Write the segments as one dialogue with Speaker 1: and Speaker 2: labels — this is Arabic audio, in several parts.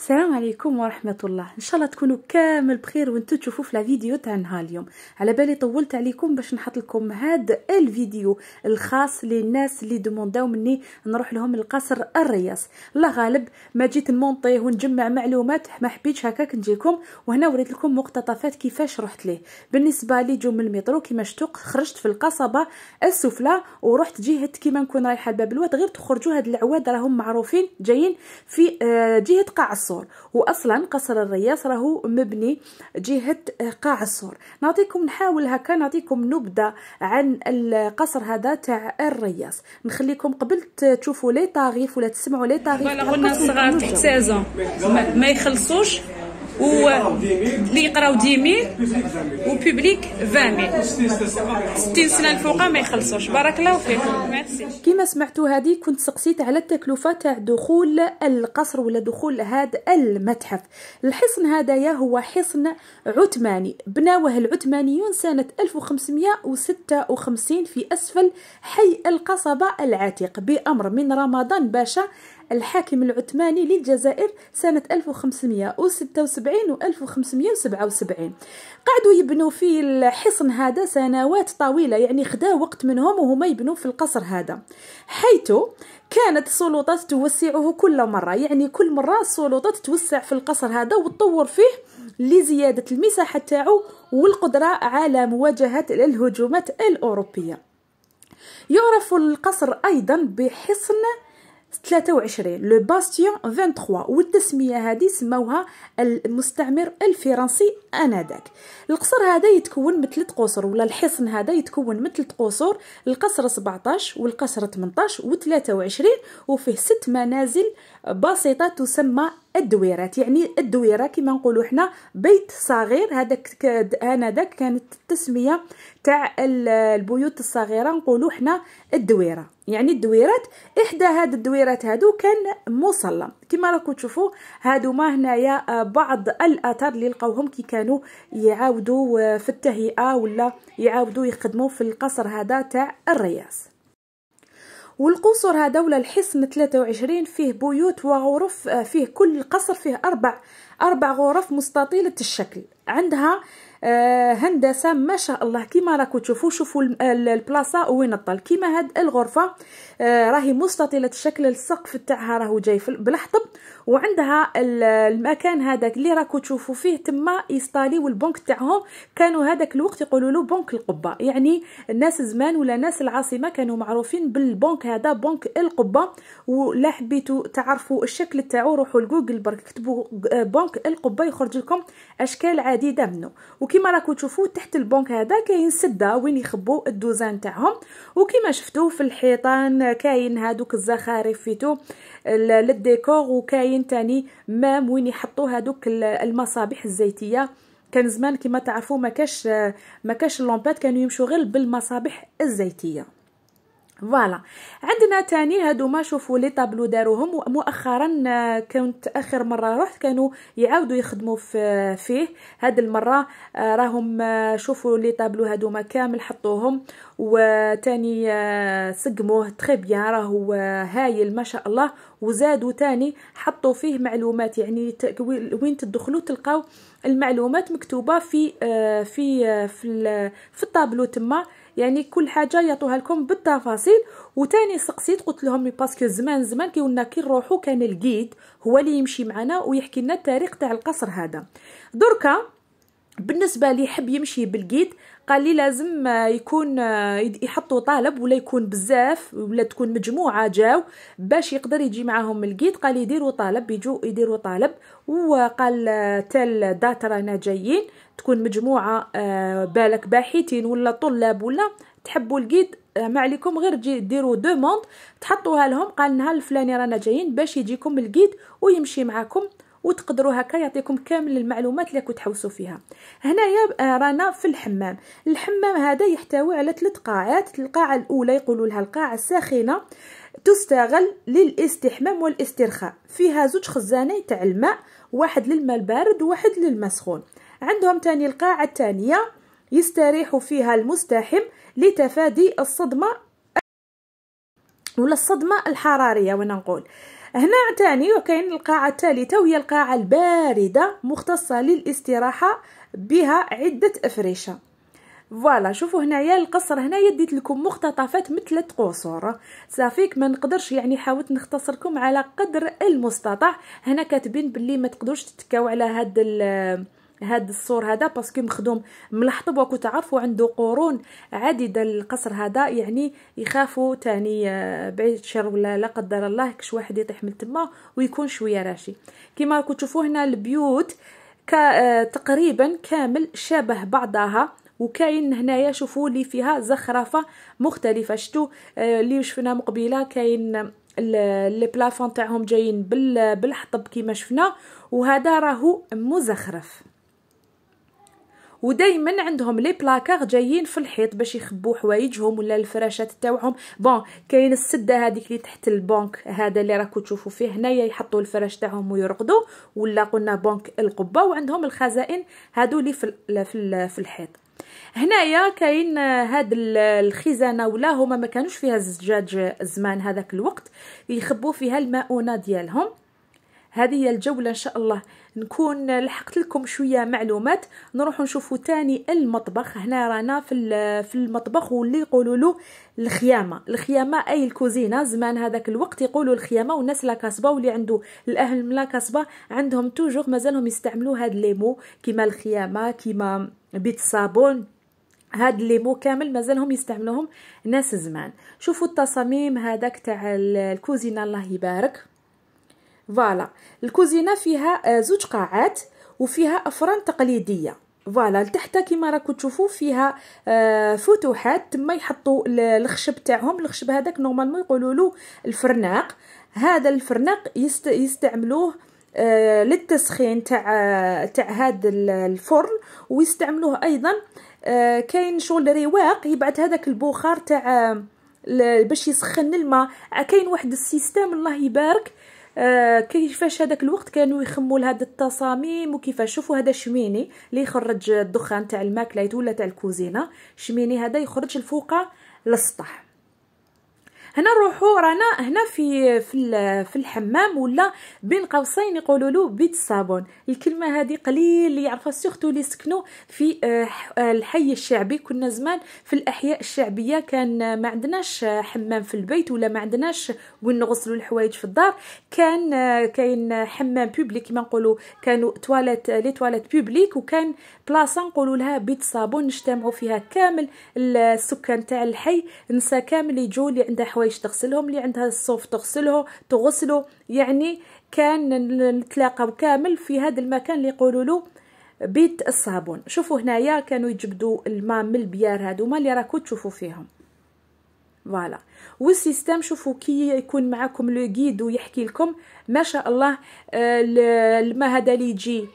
Speaker 1: السلام عليكم ورحمه الله ان شاء الله تكونوا كامل بخير وانتم تشوفوا في لا فيديو نهار اليوم على بالي طولت عليكم باش نحط لكم هذا الفيديو الخاص للناس اللي دومونداو مني نروح لهم القصر الرياس لا غالب ما جيت نمونطيه ونجمع معلومات ما حبيتش هكاك نجيكم وهنا وريت لكم مقتطفات كيفاش رحت ليه بالنسبه لي جو من المترو كيما شتوق خرجت في القصبه السفلى ورحت جهه كيما نكون رايحه لباب الواد غير تخرجوا هاد العواد راهم معروفين جايين في آه، جهه قاع السور واصلا قصر الرياس راهو مبني جهه قاع السور نعطيكم نحاول هكا نعطيكم نبذه عن القصر هذا تاع الرياس نخليكم قبل تشوفوا لي طاغيف ولا تسمعوا لي طاغيف تحت ما يخلصوش و اللي يقراو 10000 وبوبليك 20000 60 سنه الفوقه ما يخلصوش بارك الله فيكم ميرسي كيما سمعتوا هذه كنت سقسيت على التكلفه تاع دخول القصر ولا دخول هذا المتحف الحصن هذايا هو حصن عثماني بناوه العثمانيون سنه 1556 في اسفل حي القصبه العتيق بامر من رمضان باشا الحاكم العثماني للجزائر سنة 1576 و 1577 قعدوا يبنوا في الحصن هذا سنوات طويلة يعني خدا وقت منهم وهما يبنوا في القصر هذا حيث كانت السلطات توسعه كل مرة يعني كل مرة السلطات توسع في القصر هذا وتطور فيه لزيادة المساحة تاعو والقدرة على مواجهة الهجومات الأوروبية يعرف القصر أيضا بحصن 23 لو باستيون 23 والتسميه هذه سموها المستعمر الفرنسي انذاك القصر هذا يتكون من ثلاث قصور ولا الحصن هذا يتكون من ثلاث قصور القصر 17 والقصر 18 و23 وفيه ست منازل بسيطه تسمى الدويرات يعني الدويره كما نقولوا حنا بيت صغير هذاك انذاك كانت التسميه تاع البيوت الصغيره نقولوا حنا الدويره يعني الدويرات احدى هاد الدويرات هادو كان مسلم كما راكم تشوفوا هادو ما هنايا آه، بعض الاثار اللي لقاوهم كي كانوا يعاودوا آه، في التهيئه ولا يعاودوا يخدموا في القصر هذا تاع الرياس والقصر هذا ولا الحصن 23 فيه بيوت وغرف آه، فيه كل قصر فيه أربع أربع غرف مستطيلة الشكل عندها آه، هندسة ما شاء الله كيما راكو تشوفوا شوفوا البلاصة وين الطل كيما هاد الغرفة آه، راهي مستطيلة الشكل السقف تاعها راهو جاي بالحطب وعندها المكان هذاك اللي راكو تشوفوا فيه تما يستاليو البنك تاعهم كانوا هذاك الوقت يقولوا له بنك القبه يعني الناس زمان ولا ناس العاصمه كانوا معروفين بالبنك هذا بنك القبه ولا حبيتوا تعرفوا الشكل تاعو روحوا لجوجل برك كتبوا بنك القبه يخرج لكم اشكال عديده منه وكما راكو تشوفوا تحت البنك هذا كاين سده وين يخبوا الدوزان تاعهم وكما شفتوا في الحيطان كاين هادوك الزخارف فيتو للديكور وكاين تاني مام وين يحطوا هذوك المصابيح الزيتيه كان زمان كما تعرفوا ما كاش ما كاش اللومبات كانوا يمشوا غير بالمصابيح الزيتيه فوالا عندنا تاني هادو ما شوفوا لي طابلو داروهم مؤخرا آه، كنت اخر مره رحت كانوا يعاودوا يخدموا في فيه هاد المره آه، راهم آه، شوفوا لي طابلو هادو ما كامل حطوهم وتاني سقموه تري بيان راهو هايل ما شاء الله وزادوا تاني حطوا فيه معلومات يعني وين تدخلوا تلقاو المعلومات مكتوبه في في في, في الطابلو تما يعني كل حاجه يعطوها لكم بالتفاصيل وتاني سقسيت قلت لهم باسكو زمان زمان كي كنا كي نروحو كان الجيد هو اللي يمشي معنا ويحكي لنا التاريخ تاع القصر هذا دركا بالنسبه لي يحب يمشي بالجيد قال لي لازم آه، يكون آه، يحطوا طالب ولا يكون بزاف ولا تكون مجموعه جاو باش يقدر يجي معاهم الجيد قال يديروا طالب يجوا يديروا طالب وقال آه، تال دات رانا جايين تكون مجموعه بالك باحثين ولا طلاب ولا تحبوا الجيد ما عليكم غير تجي ديروا دوموند تحطوها لهم قال نهار الفلاني رانا جايين باش يجيكم الجيد ويمشي معاكم وتقدروا هكا يعطيكم كامل المعلومات اللي كتحوسوا فيها هنايا آه، رانا في الحمام الحمام هذا يحتوي على ثلاث قاعات القاعه الاولى يقولوا لها القاعه الساخنه تستغل للاستحمام والاسترخاء فيها زوج خزانات تاع الماء واحد للماء البارد وواحد للماء السخون عندهم تاني القاعه الثانيه يستريح فيها المستحم لتفادي الصدمه ولا الصدمه الحراريه وانا نقول هنا تاني وكاين القاعة الثالثة وهي القاعة الباردة مختصة للاستراحة بها عدة أفريشة فوالا شوفوا هنايا القصر هنايا ديت لكم مقتطفات من قصور صافيك ما نقدرش يعني حاولت نختصركم على قدر المستطاع هنا كاتبين باللي ما تقدروش تتكاو على هاد هاد السور هذا باسكو مخدوم من الحطب وكو تعرفوا عنده قرون عديده القصر هذا يعني يخافوا تاني آه، بعيد الشر ولا لا قدر الله كش واحد يطيح من تما ويكون شويه راشي كما راكم تشوفوا هنا البيوت كا آه، تقريبا كامل شبه بعضها وكاين هنايا شوفوا لي فيها زخرفه مختلفه شتو آه، اللي شفنا مقبله كاين لي بلافون تاعهم جايين بالحطب كيما شفنا وهذا راهو مزخرف ودائما عندهم لي بلاكار جايين في الحيط باش يخبو حوايجهم ولا الفراشات تاوعهم بون كاين السده هذيك اللي تحت البنك هذا اللي راكو تشوفوا فيه هنايا يحطوا الفراش تاعهم ويرقدوا ولا قلنا بنك القبه وعندهم الخزائن هادو اللي في في الحيط هنايا كاين هاد الخزانه ولا هما ما كانوش فيها الزجاج زمان هذاك الوقت يخبوا فيها المؤونه ديالهم هذه هي الجولة إن شاء الله نكون لحقت لكم شوية معلومات نروح نشوفوا تاني المطبخ هنا رانا في في المطبخ واللي يقولوا له الخيامة الخيامة أي الكوزينة زمان هذاك الوقت يقولوا الخيامة والناس لا كاسبة واللي عنده الأهل لا كاسبة عندهم توجور مازالهم يستعملوا هاد ليمو كيما الخيامة كيما بيت الصابون هاد مو كامل مازالهم يستعملوهم ناس زمان شوفوا التصاميم هذاك تاع الكوزينه الله يبارك فوالا الكوزينه فيها آه، زوج قاعات وفيها افران تقليديه فوالا لتحت كيما راكو تشوفوا فيها آه، فتوحات تما يحطوا الخشب تاعهم الخشب هذاك نورمالمون يقولوا له الفرناق هذا الفرناق يست يستعملوه آه، للتسخين تاع تاع هذا الفرن ويستعملوه ايضا كاين شغل رواق يبعد هذاك البخار تاع باش يسخن الماء كاين واحد السيستم الله يبارك آه كيفاش هذاك الوقت كانوا يخموا لهاد التصاميم وكيفاش شوفوا هذا شميني اللي يخرج الدخان تاع الماكله ولا تاع الكوزينه شميني هذا يخرج الفوقه للسطح هنا نروحوا رانا هنا في في في الحمام ولا بين قوسين يقولوا له بيت الصابون الكلمه هذه قليل اللي يعرفها سورتو اللي سكنوا في آه، آه، الحي الشعبي كنا زمان في الاحياء الشعبيه كان ما عندناش آه، حمام في البيت ولا ما عندناش وين نغسلوا الحوايج في الدار كان كاين حمام بوبليك كما نقولوا كانوا تواليت لي تواليت بوبليك وكان بلاصه نقولوا لها بيت صابون نجتمعوا فيها كامل السكان تاع الحي نسا كامل يجوا اللي عندها حوايج حوايج تغسلهم اللي عندها الصوف تغسله تغسله يعني كان نتلاقاو كامل في هذا المكان اللي يقولوا له بيت الصابون شوفوا هنايا كانوا يجبدوا الماء من البيار هذوما اللي راكو تشوفوا فيهم فوالا والسيستم شوفوا كي يكون معاكم لو جيد ويحكي لكم ما شاء الله آه، الماء هذا اللي يجي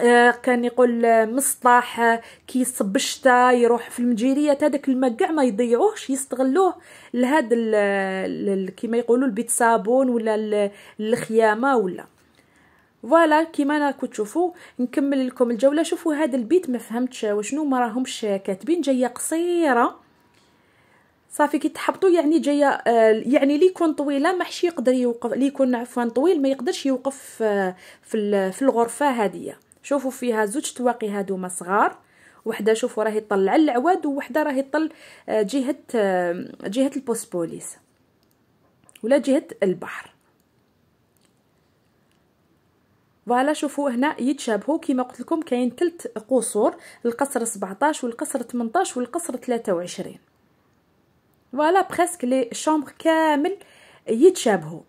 Speaker 1: آه، كان يقول آه، مصطح آه، كي يصب الشتا يروح في المجيريات هذاك الماء كاع ما يضيعوهش يستغلوه لهاد كيما يقولوا البيت صابون ولا الخيامه ولا فوالا كيما راكم تشوفوا نكمل لكم الجوله شوفوا هذا البيت ما فهمتش وشنو ما راهمش كاتبين جايه قصيره صافي كي تحبطوا يعني جايه يعني لي يكون طويله ماحش يقدر يوقف لي يكون عفوا طويل ما يقدرش يوقف في في الغرفه هذه شوفوا فيها زوج تواقي هادوما صغار وحده شوفوا راهي طل على العواد ووحده راهي طل آه، جهه آه، جهه البوسبوليس ولا جهه البحر فوالا شوفوا هنا يتشابهوا كما قلت لكم كاين ثلاث قصور القصر 17 والقصر 18 والقصر 23 فوالا بريسك لي شومبر كامل يتشابهوا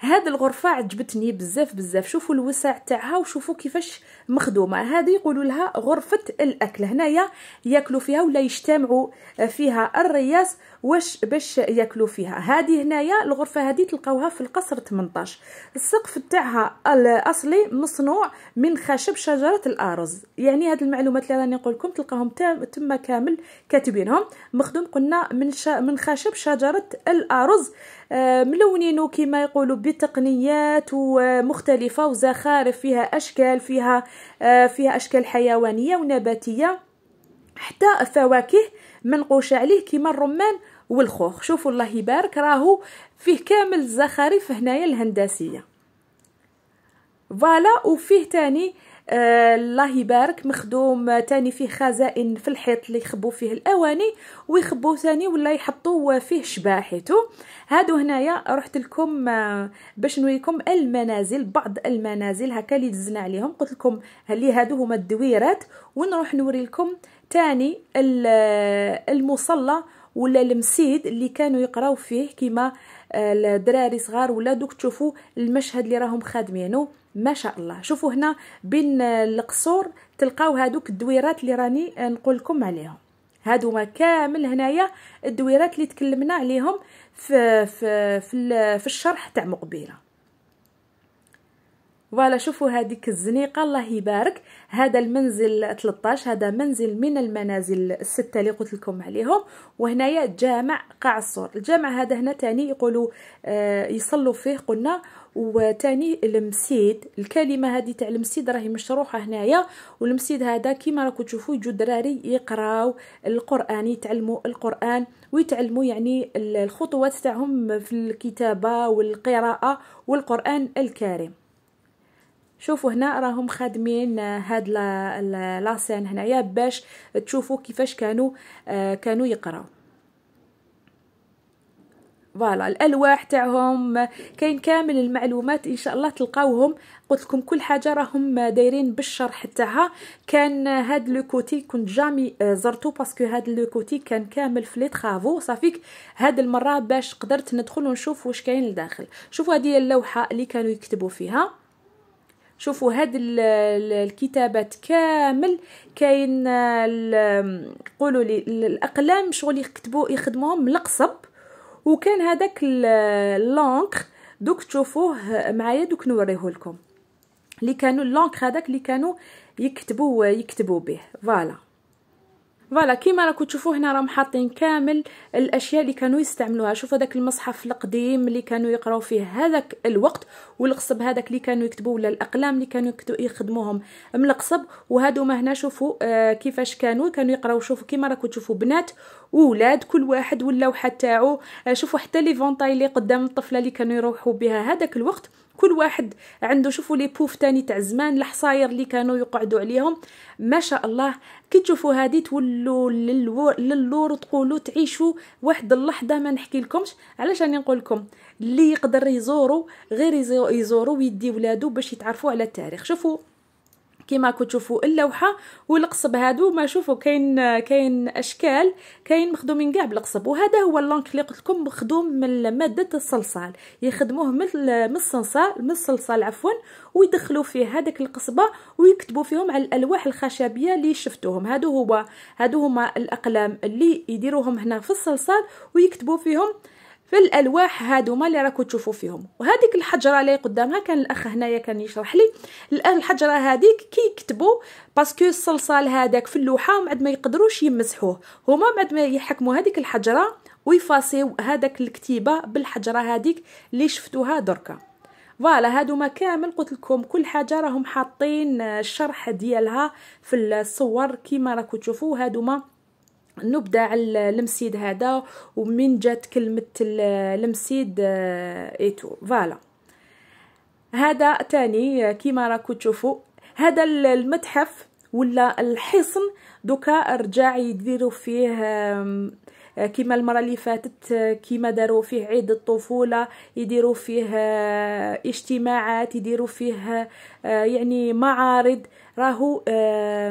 Speaker 1: هاد الغرفه عجبتني بزاف بزاف شوفوا الوسع تاعها وشوفوا كيفاش مخدومه هذه يقولوا لها غرفه الاكل هنايا ياكلوا فيها ولا يجتمعوا آه، فيها الرياس واش باش ياكلوا فيها هذه هنايا الغرفه هذه تلقاوها في القصر 18 السقف تاعها الاصلي مصنوع من خشب شجره الارز يعني هاد المعلومات اللي راني نقول لكم تلقاهم تما كامل كاتبينهم مخدوم قلنا من من خشب شجره الارز آه، ملونينو كما يقولوا بتقنيات مختلفه وزخارف فيها اشكال فيها آه، فيها اشكال حيوانيه ونباتيه حتى الفواكه منقوشه عليه كما الرمان والخوخ شوفوا الله يبارك راهو فيه كامل الزخارف هنايا الهندسيه فوالا وفيه تاني آه، الله يبارك مخدوم تاني فيه خزائن في الحيط اللي يخبو فيه الاواني ويخبو تاني ولا يحطو فيه شباحتو هادو هنايا رحت لكم آه، باش نوريكم المنازل بعض المنازل هكا اللي دزنا عليهم قلت لكم اللي هادو هما الدويرات ونروح نوري لكم تاني آه، المصلى ولا المسيد اللي كانوا يقراو فيه كيما آه، الدراري صغار ولا دوك تشوفوا المشهد اللي راهم خادمينو ما شاء الله شوفوا هنا بين القصور تلقاو هادوك الدويرات اللي راني نقول لكم عليهم هادو ما كامل هنايا الدويرات اللي تكلمنا عليهم في في في, في الشرح تاع مقبله فوالا شوفوا هذيك الزنيقه الله يبارك هذا المنزل 13 هذا منزل من المنازل السته اللي قلت لكم عليهم وهنايا جامع قاع الصور الجامع هذا هنا تاني يقولوا آه يصلوا فيه قلنا وتاني المسيد الكلمه هذه تاع المسيد راهي مشروحه هنايا والمسيد هذا كيما راكم تشوفوا يجوا الدراري يقراو القران يتعلموا القران ويتعلموا يعني الخطوات تاعهم في الكتابه والقراءه والقران الكريم شوفوا هنا راهم خادمين آه، هاد لاسين هنايا باش تشوفوا كيفاش كانوا آه، كانوا يقراو فوالا الالواح تاعهم آه، كاين كامل المعلومات ان شاء الله تلقاوهم قلت لكم كل حاجه راهم دايرين بالشرح تاعها كان هاد لو كوتي كنت جامي زرتو باسكو هاد لو كوتي كان كامل في لي طرافو صافيك هاد المره باش قدرت ندخل ونشوف واش كاين لداخل شوفوا هذه اللوحه اللي كانوا يكتبوا فيها شوفوا هاد الكتابات كامل كاين قولوا لي الاقلام شغل يكتبوا يخدموهم ملقصب وكان هذاك اللونك دوك تشوفوه معايا دوك نوريه لكم اللي كانوا اللونك هذاك اللي كانوا يكتبوا يكتبوا به فوالا فوالا كيما راكم تشوفوا هنا راهم حاطين كامل الاشياء اللي كانوا يستعملوها شوفوا داك المصحف القديم اللي كانوا يقراو فيه هذاك الوقت والقصب هذاك اللي كانوا يكتبوا ولا الاقلام اللي كانوا يخدموهم من القصب وهادو ما هنا شوفوا آه كيفاش كانوا كانوا يقراو شوفوا كيما راكم تشوفوا بنات وولاد كل واحد واللوحه تاعو آه شوفوا حتى لي فونطاي اللي قدام الطفله اللي كانوا يروحوا بها هذاك الوقت كل واحد عنده شوفوا لي بوف تاني تاع زمان الحصاير اللي كانوا يقعدوا عليهم ما شاء الله كي تشوفوا هذه تولوا للور تقولوا تعيشوا واحد اللحظه ما نحكي لكمش علاش راني نقول لكم اللي يقدر يزوروا غير يزوروا ويدي ولادو باش يتعرفوا على التاريخ شوفوا كما كتشوفوا اللوحه والقصب هادو ما شوفوا كاين كاين اشكال كاين مخدومين كاع بالقصب وهذا هو اللونك اللي قلت لكم مخدوم من ماده الصلصال يخدموه من من الصلصال من الصلصال عفوا ويدخلوا فيه هذاك القصبه ويكتبوا فيهم على الالواح الخشبيه اللي شفتوهم هادو هو هادو هما الاقلام اللي يديروهم هنا في الصلصال ويكتبوا فيهم آه في الالواح هادوما اللي راكم تشوفوا فيهم وهذيك الحجره اللي قدامها كان الاخ هنايا كان يشرح لي الحجره هذيك كي يكتبوا باسكو الصلصال هذاك في اللوحه بعد ما يقدروش يمسحوه هما بعد ما يحكموا هذيك الحجره ويفاصيو هذاك الكتيبه بالحجره هذيك اللي شفتوها دركا فوالا هادوما كامل قلت لكم كل حاجه راهم حاطين آه، الشرح ديالها في الصور كيما راكم تشوفوا هادوما نبدا على المسيد هذا ومن جات كلمه المسيد آه، ايتو فوالا هذا تاني كيما راكو تشوفوا هذا المتحف ولا الحصن دوكا رجع يديروا فيه آه، كما المره اللي فاتت آه، كما داروا فيه عيد الطفوله يديروا فيه آه، اجتماعات يديروا فيه يعني معارض راهو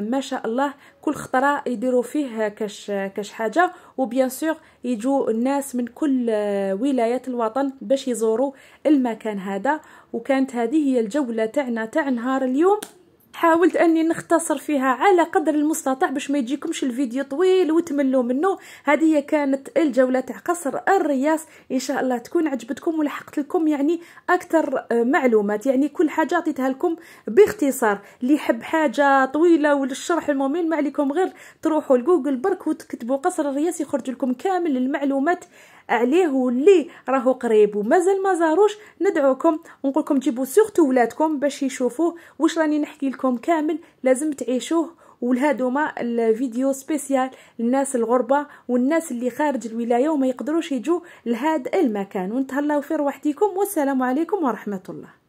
Speaker 1: ما شاء الله كل خطره يديروا فيه كاش كاش حاجه وبيان سور يجوا الناس من كل ولايات الوطن باش يزوروا المكان هذا وكانت هذه هي الجوله تاعنا تاع نهار اليوم حاولت اني نختصر فيها على قدر المستطاع باش ما يجيكمش الفيديو طويل وتملوا منه هذه كانت الجوله تاع قصر الرياس ان شاء الله تكون عجبتكم ولحقت لكم يعني اكثر معلومات يعني كل حاجه عطيتها لكم باختصار اللي يحب حاجه طويله وللشرح الممل ما عليكم غير تروحوا لجوجل برك وتكتبوا قصر الرياس يخرج لكم كامل المعلومات عليه واللي راهو قريب ومازال ما زاروش ندعوكم ونقول لكم جيبوا سورتو ولادكم باش يشوفوه واش راني نحكي لكم كامل لازم تعيشوه ولهادوما الفيديو سبيسيال الناس الغربة والناس اللي خارج الولاية وما يقدروش يجوا لهاد المكان ونتهلاو في روحتكم والسلام عليكم ورحمة الله